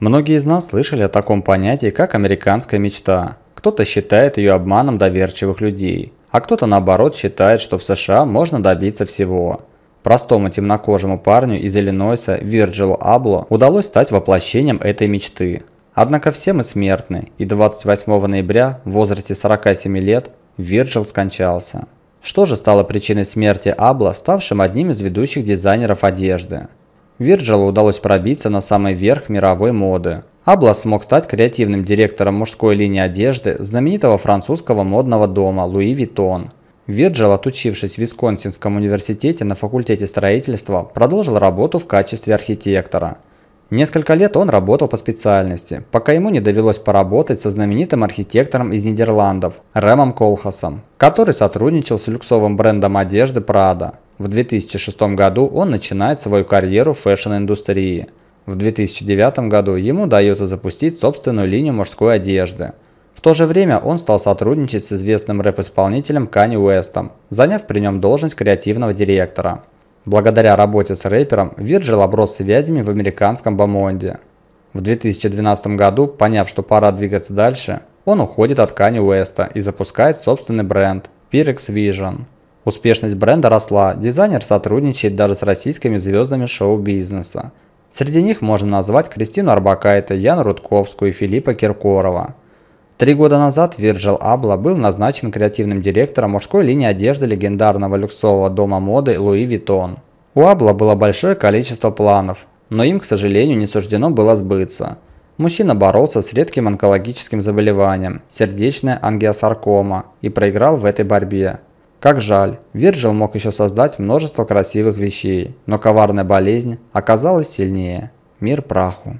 Многие из нас слышали о таком понятии, как «американская мечта». Кто-то считает ее обманом доверчивых людей, а кто-то наоборот считает, что в США можно добиться всего. Простому темнокожему парню из Иллинойса Вирджилу Абло удалось стать воплощением этой мечты. Однако все мы смертны, и 28 ноября в возрасте 47 лет Вирджил скончался. Что же стало причиной смерти Абла, ставшим одним из ведущих дизайнеров одежды? Вирджилу удалось пробиться на самый верх мировой моды. Аблас смог стать креативным директором мужской линии одежды знаменитого французского модного дома Луи Виттон. Вирджил, отучившись в Висконсинском университете на факультете строительства, продолжил работу в качестве архитектора. Несколько лет он работал по специальности, пока ему не довелось поработать со знаменитым архитектором из Нидерландов Рэмом Колхасом, который сотрудничал с люксовым брендом одежды Prada. В 2006 году он начинает свою карьеру в фэшн-индустрии. В 2009 году ему удается запустить собственную линию мужской одежды. В то же время он стал сотрудничать с известным рэп-исполнителем Канни Уэстом, заняв при нем должность креативного директора. Благодаря работе с рэпером, Вирджил оброс связями в американском бомонде. В 2012 году, поняв, что пора двигаться дальше, он уходит от Kanye Уэста и запускает собственный бренд – Pyrex Vision. Успешность бренда росла, дизайнер сотрудничает даже с российскими звездами шоу-бизнеса. Среди них можно назвать Кристину Арбакайте, Яну Рудковскую и Филиппа Киркорова. Три года назад Вирджил Абла был назначен креативным директором мужской линии одежды легендарного люксового дома моды Луи Витон. У Абла было большое количество планов, но им, к сожалению, не суждено было сбыться. Мужчина боролся с редким онкологическим заболеванием – сердечная ангиосаркома и проиграл в этой борьбе. Как жаль, Вирджил мог еще создать множество красивых вещей, но коварная болезнь оказалась сильнее. Мир праху.